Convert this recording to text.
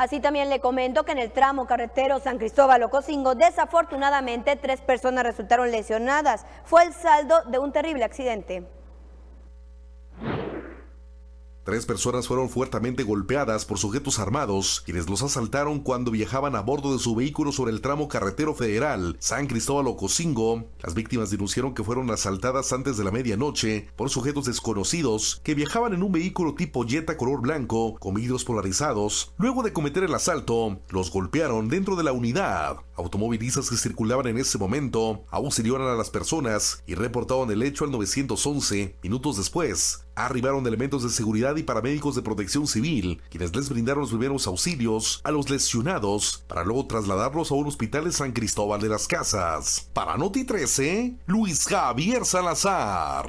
Así también le comento que en el tramo carretero San Cristóbal-Ocosingo, desafortunadamente tres personas resultaron lesionadas. Fue el saldo de un terrible accidente. Tres personas fueron fuertemente golpeadas por sujetos armados, quienes los asaltaron cuando viajaban a bordo de su vehículo sobre el tramo carretero federal San Cristóbal Ocosingo. Las víctimas denunciaron que fueron asaltadas antes de la medianoche por sujetos desconocidos que viajaban en un vehículo tipo Jetta color blanco con vidrios polarizados. Luego de cometer el asalto, los golpearon dentro de la unidad. Automovilistas que circulaban en ese momento auxiliaron a las personas y reportaron el hecho al 911. Minutos después, arribaron elementos de seguridad y paramédicos de protección civil, quienes les brindaron los primeros auxilios a los lesionados para luego trasladarlos a un hospital de San Cristóbal de las Casas. Para Noti 13, Luis Javier Salazar.